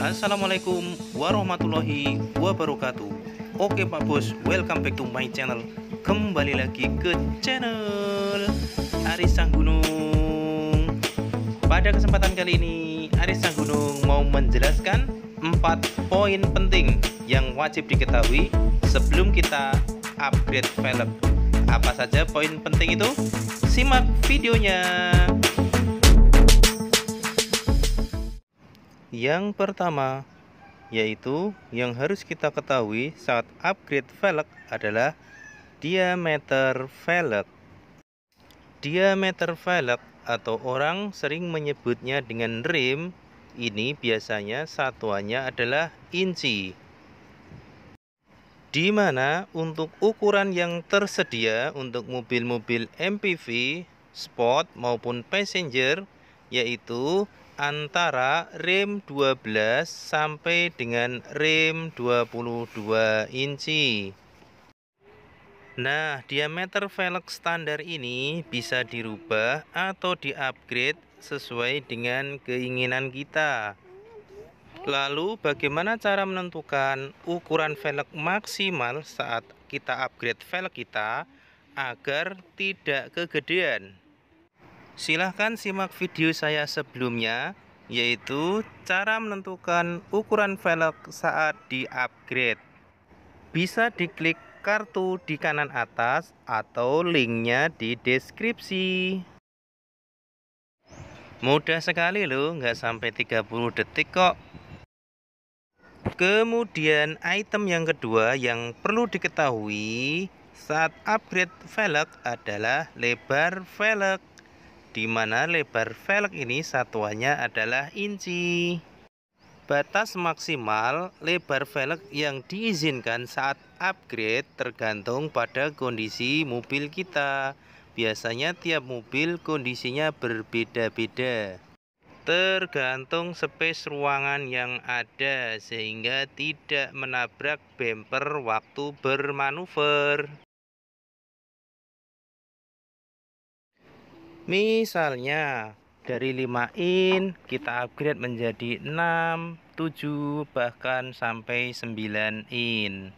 Assalamualaikum warahmatullahi wabarakatuh Oke Pak Bos, welcome back to my channel Kembali lagi ke channel Aris Sang Gunung Pada kesempatan kali ini Aris Sang Gunung mau menjelaskan empat poin penting yang wajib diketahui sebelum kita upgrade velg Apa saja poin penting itu? Simak videonya Yang pertama, yaitu yang harus kita ketahui saat upgrade velg adalah diameter velg. Diameter velg atau orang sering menyebutnya dengan rim ini biasanya satuannya adalah inci. Di mana untuk ukuran yang tersedia untuk mobil-mobil MPV, sport maupun passenger yaitu antara rim 12 sampai dengan rim 22 inci. Nah, diameter velg standar ini bisa dirubah atau di-upgrade sesuai dengan keinginan kita. Lalu bagaimana cara menentukan ukuran velg maksimal saat kita upgrade velg kita agar tidak kegedean? Silahkan simak video saya sebelumnya yaitu cara menentukan ukuran velg saat di-upgrade. Bisa diklik kartu di kanan atas atau linknya di deskripsi. Mudah sekali loh, nggak sampai 30 detik kok. Kemudian item yang kedua yang perlu diketahui saat upgrade velg adalah lebar velg di mana lebar velg ini satuannya adalah inci. Batas maksimal lebar velg yang diizinkan saat upgrade tergantung pada kondisi mobil kita. Biasanya tiap mobil kondisinya berbeda-beda tergantung space ruangan yang ada sehingga tidak menabrak bumper waktu bermanuver. Misalnya dari 5 in kita upgrade menjadi 6, 7 bahkan sampai 9 in.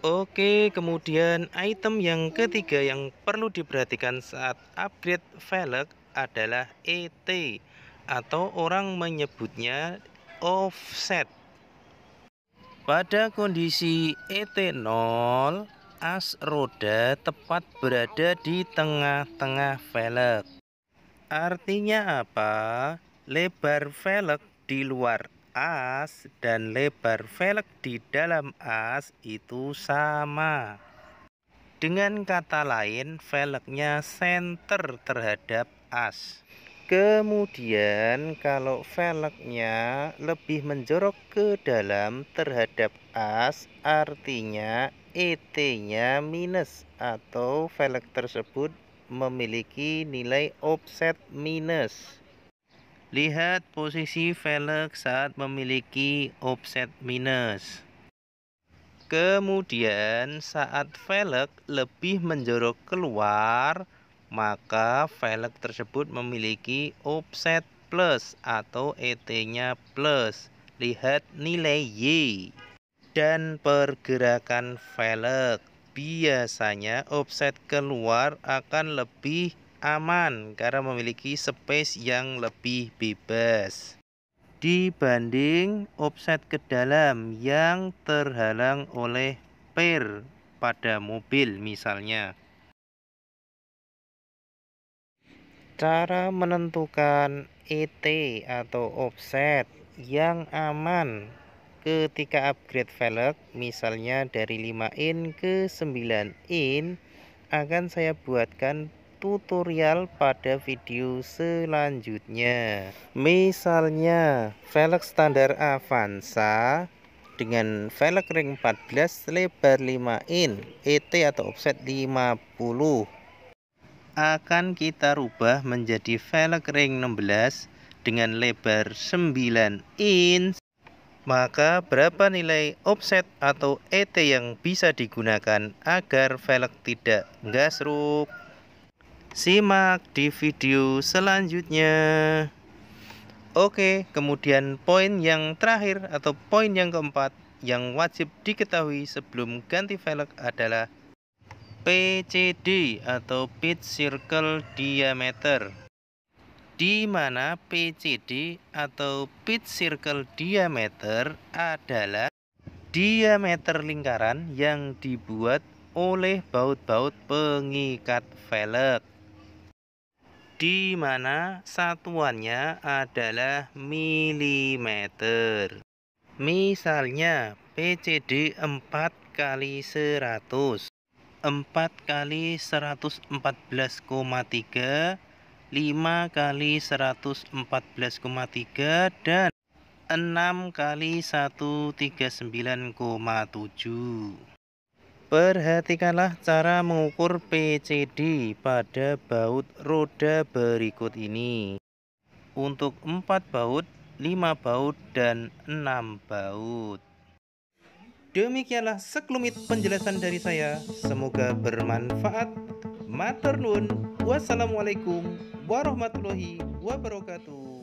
Oke, kemudian item yang ketiga yang perlu diperhatikan saat upgrade velg adalah ET atau orang menyebutnya offset. Pada kondisi ET0 as roda tepat berada di tengah-tengah velg. Artinya apa? Lebar velg di luar as dan lebar velg di dalam as itu sama. Dengan kata lain, velgnya senter terhadap as. Kemudian kalau velgnya lebih menjorok ke dalam terhadap as artinya ET-nya minus atau velg tersebut memiliki nilai offset minus. Lihat posisi velg saat memiliki offset minus. Kemudian saat velg lebih menjorok keluar, maka velg tersebut memiliki offset plus atau ET-nya plus. Lihat nilai Y dan pergerakan velg. Biasanya offset keluar akan lebih aman karena memiliki space yang lebih bebas dibanding offset ke dalam yang terhalang oleh per pada mobil misalnya. Cara menentukan ET atau offset yang aman ketika upgrade velg misalnya dari 5 in ke 9 in akan saya buatkan tutorial pada video selanjutnya misalnya velg standar Avanza dengan velg ring 14 lebar 5 in ET atau offset 50 akan kita rubah menjadi velg ring 16 dengan lebar 9 inch maka berapa nilai offset atau ET yang bisa digunakan agar velg tidak gasruk simak di video selanjutnya Oke, kemudian poin yang terakhir atau poin yang keempat yang wajib diketahui sebelum ganti velg adalah PCD atau pitch circle diameter di mana PCD atau pitch circle diameter adalah diameter lingkaran yang dibuat oleh baut-baut pengikat velg di mana satuannya adalah milimeter misalnya PCD 4 kali 100 4 kali 114,3 5 kali 114,3 dan 6 kali 139,7 Perhatikanlah cara mengukur PCD pada baut roda berikut ini Untuk 4 baut, 5 baut, dan 6 baut Demikianlah sekelumit penjelasan dari saya. Semoga bermanfaat. Matur nuwun. Wassalamualaikum warahmatullahi wabarakatuh.